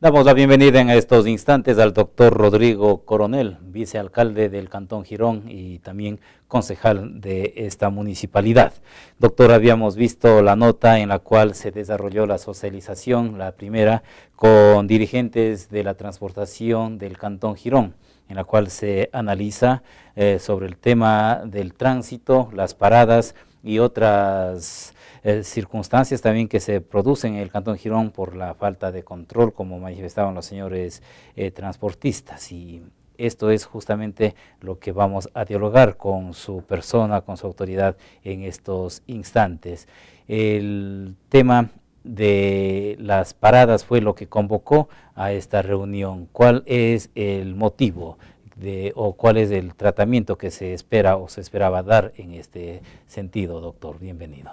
Damos la bienvenida en estos instantes al doctor Rodrigo Coronel, vicealcalde del Cantón Girón y también concejal de esta municipalidad. Doctor, habíamos visto la nota en la cual se desarrolló la socialización, la primera, con dirigentes de la transportación del Cantón Girón en la cual se analiza eh, sobre el tema del tránsito, las paradas y otras eh, circunstancias también que se producen en el Cantón Girón por la falta de control, como manifestaban los señores eh, transportistas. Y esto es justamente lo que vamos a dialogar con su persona, con su autoridad en estos instantes. El tema de las paradas fue lo que convocó a esta reunión. ¿Cuál es el motivo? De, o cuál es el tratamiento que se espera o se esperaba dar en este sentido, doctor. Bienvenido.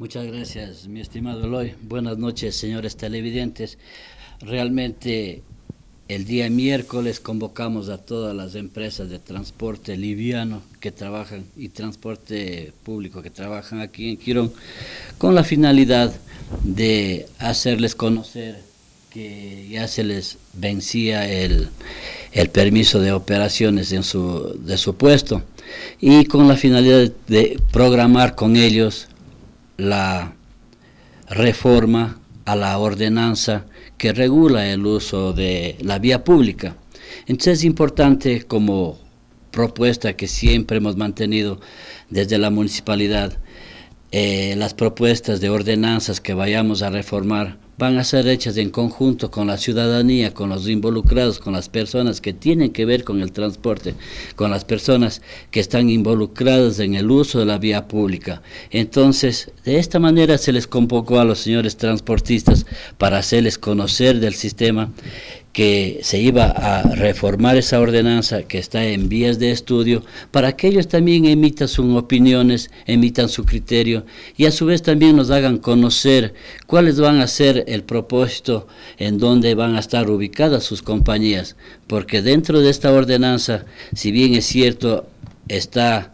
Muchas gracias, mi estimado Eloy. Buenas noches, señores televidentes. Realmente el día miércoles convocamos a todas las empresas de transporte liviano que trabajan y transporte público que trabajan aquí en Quirón con la finalidad de hacerles conocer que ya se les vencía el, el permiso de operaciones en su, de su puesto y con la finalidad de programar con ellos la reforma a la ordenanza que regula el uso de la vía pública. Entonces es importante como propuesta que siempre hemos mantenido desde la municipalidad eh, las propuestas de ordenanzas que vayamos a reformar van a ser hechas en conjunto con la ciudadanía, con los involucrados, con las personas que tienen que ver con el transporte, con las personas que están involucradas en el uso de la vía pública. Entonces, de esta manera se les convocó a los señores transportistas para hacerles conocer del sistema que se iba a reformar esa ordenanza que está en vías de estudio, para que ellos también emitan sus opiniones, emitan su criterio y a su vez también nos hagan conocer cuáles van a ser el propósito en dónde van a estar ubicadas sus compañías, porque dentro de esta ordenanza, si bien es cierto, está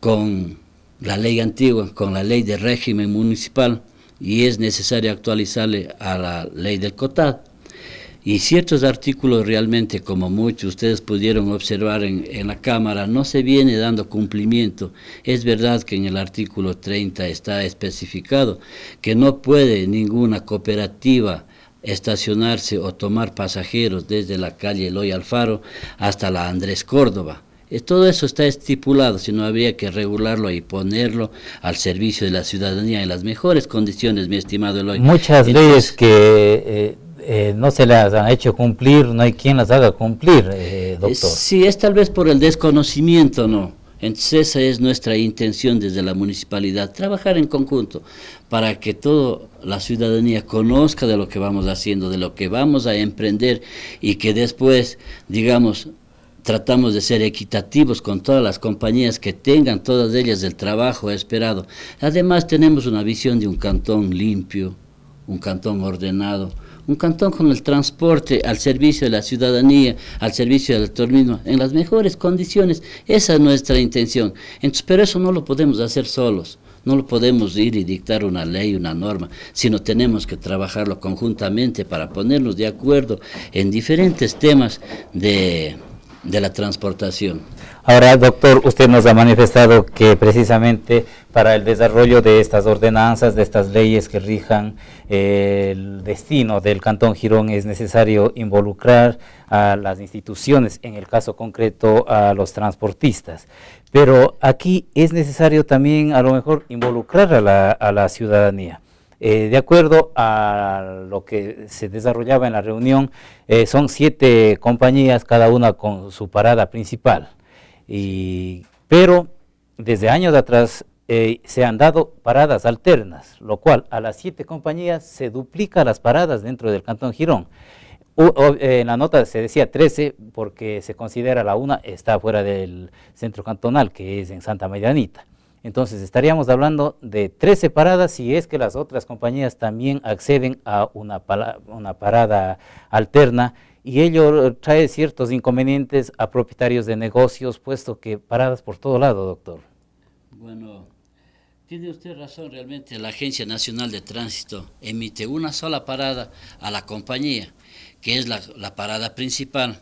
con la ley antigua, con la ley de régimen municipal y es necesario actualizarle a la ley del COTAD y ciertos artículos realmente, como muchos ustedes pudieron observar en, la Cámara, no se viene dando cumplimiento. Es verdad que en el artículo 30 está especificado que no puede ninguna cooperativa estacionarse o tomar pasajeros desde la calle Eloy Alfaro hasta la Andrés Córdoba. Eh, todo eso está estipulado, si no habría que regularlo y ponerlo al servicio de la ciudadanía en las mejores condiciones, mi estimado Eloy. Muchas veces que eh, eh, no se las han hecho cumplir, no hay quien las haga cumplir, eh, doctor. Eh, sí, es tal vez por el desconocimiento, ¿no? Entonces esa es nuestra intención desde la municipalidad, trabajar en conjunto para que toda la ciudadanía conozca de lo que vamos haciendo, de lo que vamos a emprender y que después, digamos, tratamos de ser equitativos con todas las compañías que tengan todas ellas el trabajo esperado. Además tenemos una visión de un cantón limpio, un cantón ordenado, un cantón con el transporte al servicio de la ciudadanía, al servicio del turismo, en las mejores condiciones. Esa es nuestra intención. Entonces, pero eso no lo podemos hacer solos. No lo podemos ir y dictar una ley, una norma, sino tenemos que trabajarlo conjuntamente para ponernos de acuerdo en diferentes temas de de la transportación. Ahora, doctor, usted nos ha manifestado que precisamente para el desarrollo de estas ordenanzas, de estas leyes que rijan eh, el destino del Cantón Girón, es necesario involucrar a las instituciones, en el caso concreto a los transportistas. Pero aquí es necesario también a lo mejor involucrar a la ciudadanía. Eh, de acuerdo a lo que se desarrollaba en la reunión, eh, son siete compañías, cada una con su parada principal. pero desde años atrás eh, se han dado paradas alternas, lo cual a las siete compañías se duplica las paradas dentro del Cantón Girón. en la nota se decía 13 porque se considera la una está fuera del centro cantonal, que es en Santa Medianita. Entonces estaríamos hablando de tres paradas si es que las otras compañías también acceden a una, una parada alterna y ello trae ciertos inconvenientes a propietarios de negocios, puesto que paradas por todo lado, doctor. Bueno, tiene usted razón, realmente la Agencia Nacional de Tránsito emite una sola parada a la compañía, que es la, la parada principal,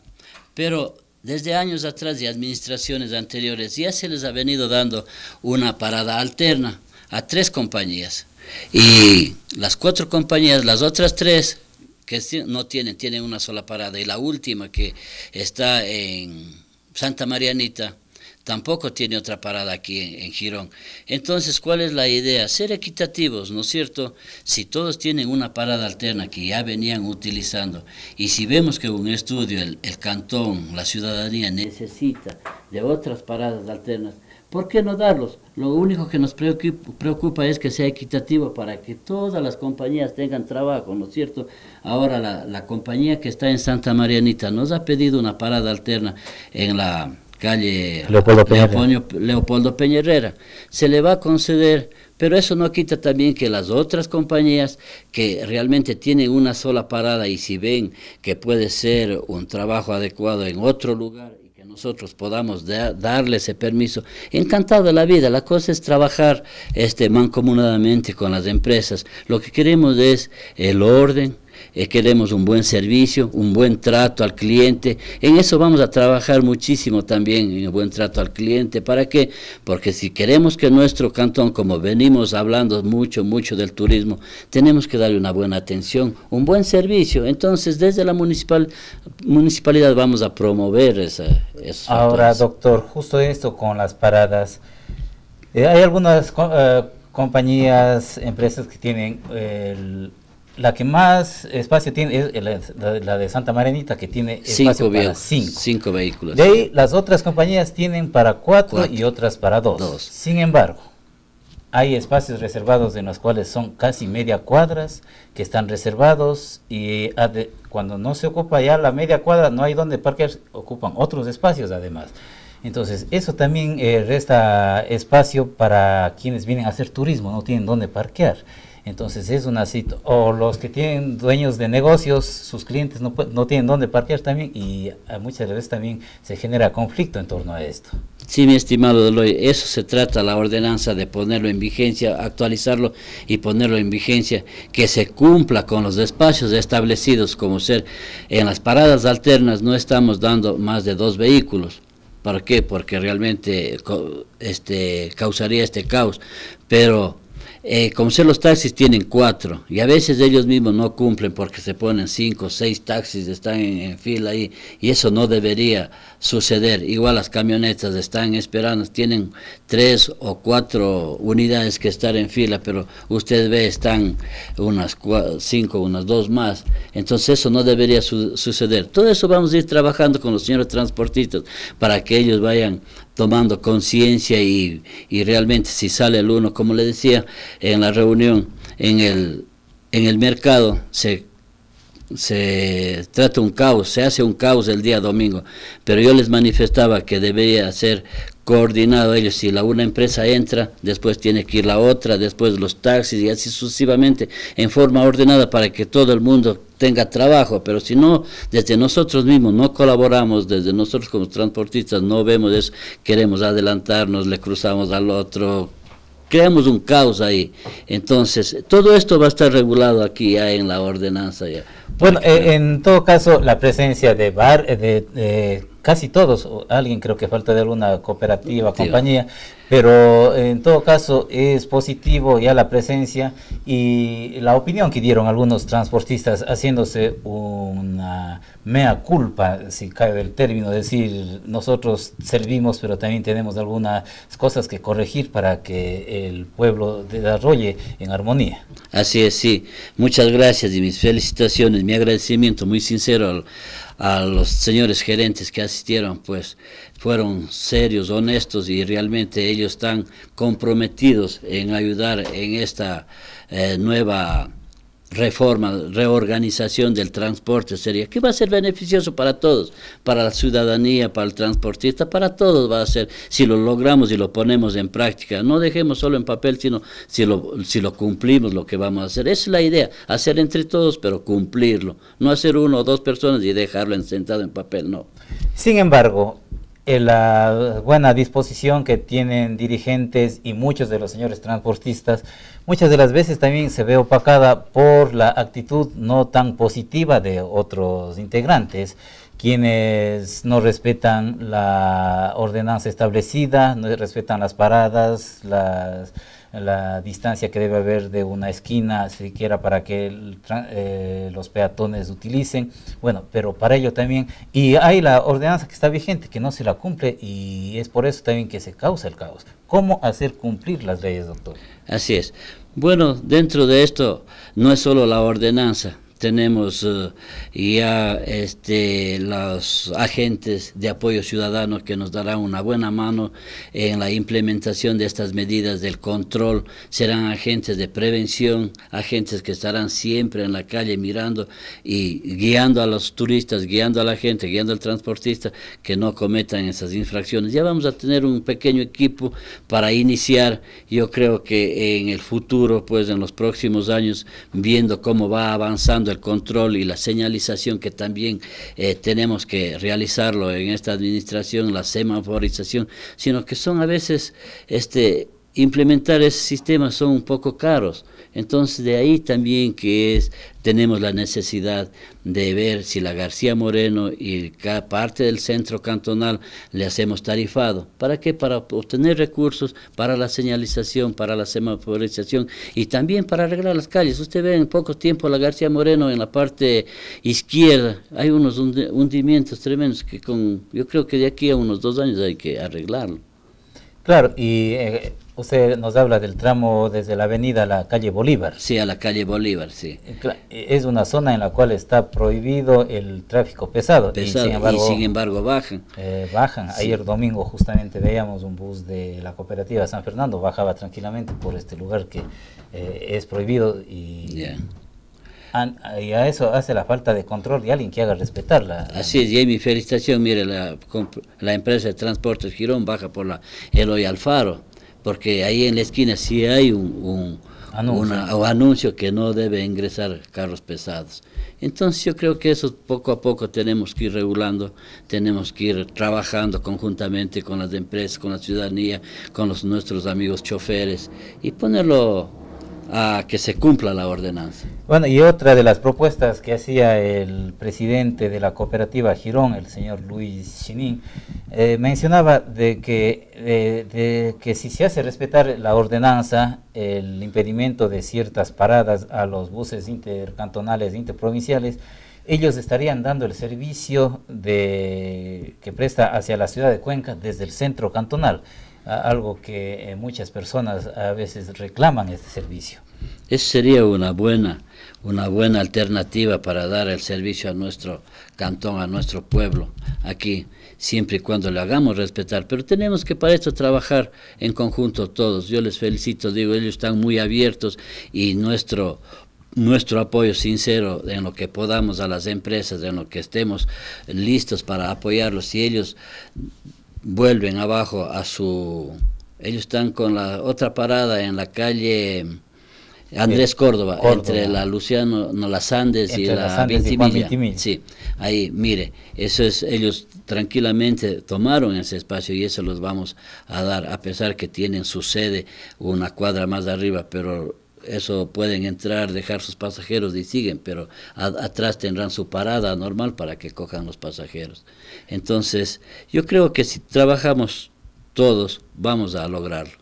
pero desde años atrás y administraciones anteriores ya se les ha venido dando una parada alterna a tres compañías. Y las cuatro compañías, las otras tres que no tienen, tienen una sola parada. Y la última que está en Santa Marianita, tampoco tiene otra parada aquí en, Girón. Entonces, ¿cuál es la idea? Ser equitativos, ¿no es cierto? Si todos tienen una parada alterna que ya venían utilizando, y si vemos que un estudio, el, cantón, la ciudadanía necesita de otras paradas alternas, ¿por qué no darlos? Lo único que nos preocupa, es que sea equitativo para que todas las compañías tengan trabajo, ¿no es cierto? Ahora la, la compañía que está en Santa Marianita nos ha pedido una parada alterna en la calle Leopoldo, Peñerrera, Se le va a conceder, pero eso no quita también que las otras compañías que realmente tienen una sola parada y si ven que puede ser un trabajo adecuado en otro lugar y que nosotros podamos darle ese permiso, encantado de la vida, la cosa es trabajar este, mancomunadamente con las empresas. Lo que queremos es el orden, Queremos un buen servicio, un buen trato al cliente. En eso vamos a trabajar muchísimo también, en buen trato al cliente. ¿Para qué? Porque si queremos que nuestro cantón, como venimos hablando mucho, mucho del turismo, tenemos que darle una buena atención, un buen servicio. Entonces, desde la municipal, municipalidad vamos a promover esa, Ahora, doctor, justo esto con las paradas. Eh, hay algunas... Eh, compañías, empresas que tienen el la que más espacio tiene es la, de Santa Marenita, que tiene espacio cinco para cinco. vehículos. De ahí, las otras compañías tienen para cuatro, y otras para dos. Sin embargo, hay espacios reservados en los cuales son casi media cuadras que están reservados y cuando no se ocupa ya la media cuadra no hay donde parquear, ocupan otros espacios además. Entonces, eso también eh, resta espacio para quienes vienen a hacer turismo, no tienen dónde parquear. Entonces es una cita. O los que tienen dueños de negocios, sus clientes no, no tienen dónde parquear también y ah, muchas veces también se genera conflicto en torno a esto. Sí, mi estimado Deloy, eso se trata la ordenanza de ponerlo en vigencia, actualizarlo y ponerlo en vigencia, que se cumpla con los espacios establecidos como ser en las paradas alternas no estamos dando más de dos vehículos ¿Para qué? Porque realmente este, causaría este caos. Pero eh, como sé, los taxis tienen cuatro y a veces ellos mismos no cumplen porque se ponen cinco, o seis taxis, están en, fila ahí y eso no debería suceder. Igual las camionetas están esperando, tienen tres o cuatro unidades que estar en fila, pero usted ve, están unas cinco, unas dos más. Entonces eso no debería suceder. Todo eso vamos a ir trabajando con los señores transportistas para que ellos vayan tomando conciencia y, realmente si sale el uno, como le decía, en la reunión, en el, en el mercado, se, se trata un caos, se hace un caos el día domingo, pero yo les manifestaba que debería ser coordinado ellos. Si la una empresa entra, después tiene que ir la otra, después los taxis y así sucesivamente, en forma ordenada para que todo el mundo tenga trabajo, pero si no, desde nosotros mismos no colaboramos, desde nosotros como transportistas no vemos eso, queremos adelantarnos, le cruzamos al otro, creamos un caos ahí. Entonces, todo esto va a estar regulado aquí ya en la ordenanza. Ya. Bueno, eh, en todo caso, la presencia de bar, de casi todos, alguien creo que falta de alguna cooperativa, compañía, pero eh, en todo caso es positivo ya la presencia y la opinión que dieron algunos transportistas haciéndose una mea culpa, si cabe el término, decir nosotros servimos pero también tenemos algunas cosas que corregir para que el pueblo desarrolle en armonía. Así es, sí. Muchas gracias y mis felicitaciones, mi agradecimiento muy sincero al a los señores gerentes que asistieron, pues fueron serios, honestos y realmente ellos están comprometidos en ayudar en esta eh, nueva reforma, reorganización del transporte sería, que va a ser beneficioso para todos, para la ciudadanía, para el transportista, para todos va a ser, si lo logramos y lo ponemos en práctica, no dejemos solo en papel, sino si lo, si lo cumplimos lo que vamos a hacer. Esa es la idea, hacer entre todos, pero cumplirlo, no hacer uno o dos personas y dejarlo sentado en papel, no. Sin embargo, eh, la buena disposición que tienen dirigentes y muchos de los señores transportistas, muchas de las veces también se ve opacada por la actitud no tan positiva de otros integrantes, quienes no respetan la ordenanza establecida, no respetan las paradas, las la distancia que debe haber de una esquina, siquiera para que eh, los peatones utilicen. Bueno, pero para ello también, y hay la ordenanza que está vigente, que no se la cumple, y es por eso también que se causa el caos. ¿Cómo hacer cumplir las leyes, doctor? Así es. Bueno, dentro de esto no es solo la ordenanza, tenemos eh, ya este, los agentes de apoyo ciudadano que nos darán una buena mano en la implementación de estas medidas del control. Serán agentes de prevención, agentes que estarán siempre en la calle mirando y guiando a los turistas, guiando a la gente, guiando al transportista que no cometan esas infracciones. Ya vamos a tener un pequeño equipo para iniciar. Yo creo que en el futuro, pues en los próximos años, viendo cómo va avanzando el control y la señalización que también eh, tenemos que realizarlo en esta administración, la semaforización, sino que son a veces este implementar ese sistema son un poco caros. Entonces de ahí también que es, tenemos la necesidad de ver si la García Moreno y cada parte del centro cantonal le hacemos tarifado. ¿Para qué? Para obtener recursos para la señalización, para la semaforización y también para arreglar las calles. Usted ve en poco tiempo la García Moreno en la parte izquierda, hay unos hundimientos tremendos que con, yo creo que de aquí a unos dos años hay que arreglarlo. Claro, y eh, Usted nos habla del tramo desde la avenida a la calle Bolívar. Sí, a la calle Bolívar, sí. Eh, eh, es una zona en la cual está prohibido el tráfico pesado. pesado y, sin embargo, bajan. Eh, bajan. Ayer domingo justamente veíamos un bus de la cooperativa San Fernando, bajaba tranquilamente por este lugar que es prohibido y... A, y a eso hace la falta de control de alguien que haga respetarla. Así es, y mi felicitación, mire, la, empresa de transportes Girón baja por la Eloy Alfaro porque ahí en la esquina sí hay un, un, anuncio. que no debe ingresar carros pesados. Entonces yo creo que eso poco a poco tenemos que ir regulando, tenemos que ir trabajando conjuntamente con las empresas, con la ciudadanía, con los, nuestros amigos choferes y ponerlo a que se cumpla la ordenanza. Bueno, y otra de las propuestas que hacía el presidente de la cooperativa Girón, el señor Luis Chinín, eh, mencionaba de que, eh, que si se hace respetar la ordenanza, el impedimento de ciertas paradas a los buses intercantonales, interprovinciales, ellos estarían dando el servicio de, que presta hacia la ciudad de Cuenca desde el centro cantonal algo que eh, muchas personas a veces reclaman este servicio. Esa sería una buena, una buena alternativa para dar el servicio a nuestro cantón, a nuestro pueblo, aquí, siempre y cuando lo hagamos respetar. Pero tenemos que para esto trabajar en conjunto todos. Yo les felicito, digo, ellos están muy abiertos y nuestro nuestro apoyo sincero en lo que podamos a las empresas, en lo que estemos listos para apoyarlos. Si ellos vuelven abajo a su... Ellos están con la otra parada en la calle Andrés eh, Córdoba, entre la Luciano, no, las Andes y la Andes sí, ahí, mire, eso es, ellos tranquilamente tomaron ese espacio y eso los vamos a dar, a pesar que tienen su sede una cuadra más arriba, pero eso pueden entrar, dejar sus pasajeros y siguen, pero atrás tendrán su parada normal para que cojan los pasajeros. Entonces, yo creo que si trabajamos todos, vamos a lograrlo.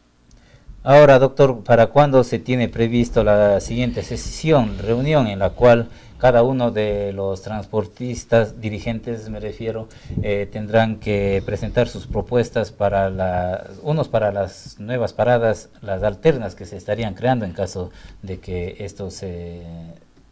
Ahora, doctor, ¿para cuándo se tiene previsto la siguiente sesión, reunión en la cual cada uno de los transportistas, dirigentes me refiero, eh, tendrán que presentar sus propuestas para las, unos para las nuevas paradas, las alternas que se estarían creando en caso de que esto se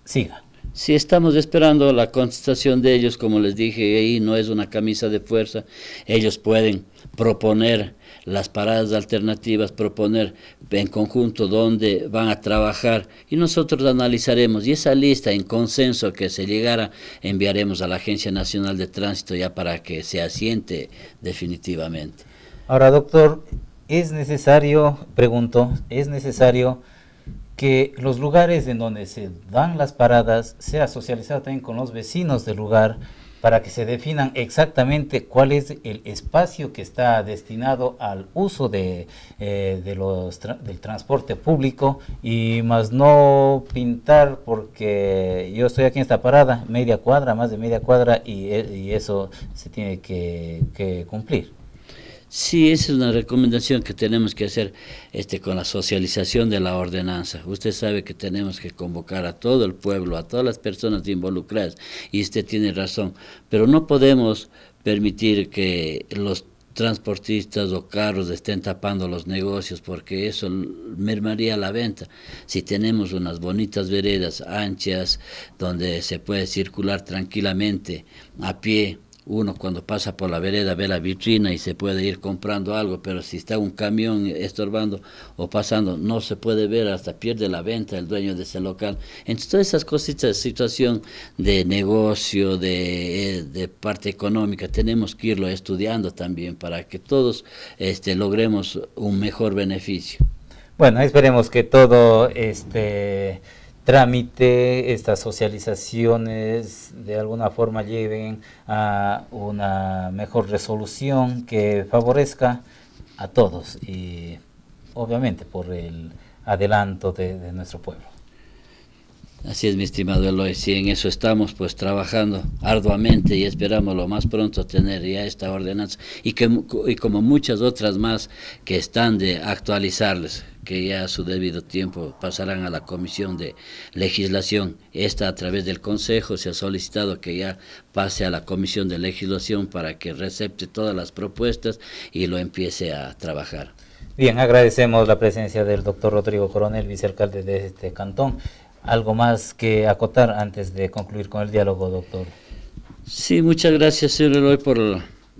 siga. Sí, estamos esperando la contestación de ellos, como les dije, ahí no es una camisa de fuerza, ellos pueden proponer las paradas alternativas, proponer en conjunto dónde van a trabajar y nosotros analizaremos y esa lista en consenso que se llegara enviaremos a la Agencia Nacional de Tránsito ya para que se asiente definitivamente. Ahora, doctor, es necesario, pregunto, es necesario que los lugares en donde se dan las paradas sea socializado también con los vecinos del lugar para que se definan exactamente cuál es el espacio que está destinado al uso de, eh, los del transporte público y más no pintar porque yo estoy aquí en esta parada, media cuadra, más de media cuadra y, eh, eso se tiene que cumplir. Sí, esa es una recomendación que tenemos que hacer este, con la socialización de la ordenanza. Usted sabe que tenemos que convocar a todo el pueblo, a todas las personas involucradas, y usted tiene razón, pero no podemos permitir que los transportistas o carros estén tapando los negocios porque eso mermaría la venta. Si tenemos unas bonitas veredas anchas donde se puede circular tranquilamente a pie, uno cuando pasa por la vereda ve la vitrina y se puede ir comprando algo, pero si está un camión estorbando o pasando, no se puede ver, hasta pierde la venta el dueño de ese local. Entonces, todas esas cositas, situación de negocio, de, eh, parte económica, tenemos que irlo estudiando también para que todos este, logremos un mejor beneficio. Bueno, esperemos que todo este trámite, estas socializaciones de alguna forma lleven a una mejor resolución que favorezca a todos y obviamente por el adelanto de, nuestro pueblo. Así es, mi estimado Eloy, sí, en eso estamos pues trabajando arduamente y esperamos lo más pronto tener ya esta ordenanza y, que, y como muchas otras más que están de actualizarles, que ya a su debido tiempo pasarán a la Comisión de Legislación. Esta a través del Consejo se ha solicitado que ya pase a la Comisión de Legislación para que recepte todas las propuestas y lo empiece a trabajar. Bien, agradecemos la presencia del doctor Rodrigo Coronel, vicealcalde de este cantón algo más que acotar antes de concluir con el diálogo, doctor. Sí, muchas gracias, señor Eloy, por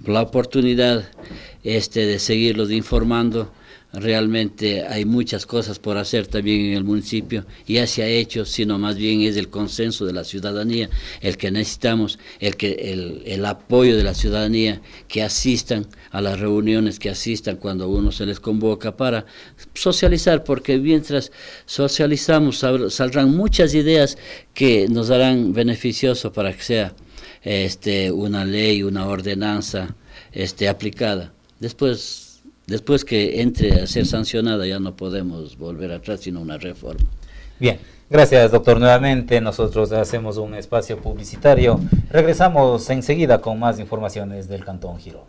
la, oportunidad este, de seguirlos informando realmente hay muchas cosas por hacer también en el municipio, y se ha hecho, sino más bien es el consenso de la ciudadanía, el que necesitamos, el, que, el, apoyo de la ciudadanía, que asistan a las reuniones, que asistan cuando uno se les convoca para socializar, porque mientras socializamos saldrán muchas ideas que nos darán beneficioso para que sea este, una ley, una ordenanza este, aplicada. Después después que entre a ser sancionada ya no podemos volver atrás, sino una reforma. Bien, gracias doctor nuevamente. Nosotros hacemos un espacio publicitario. Regresamos enseguida con más informaciones del Cantón Girón.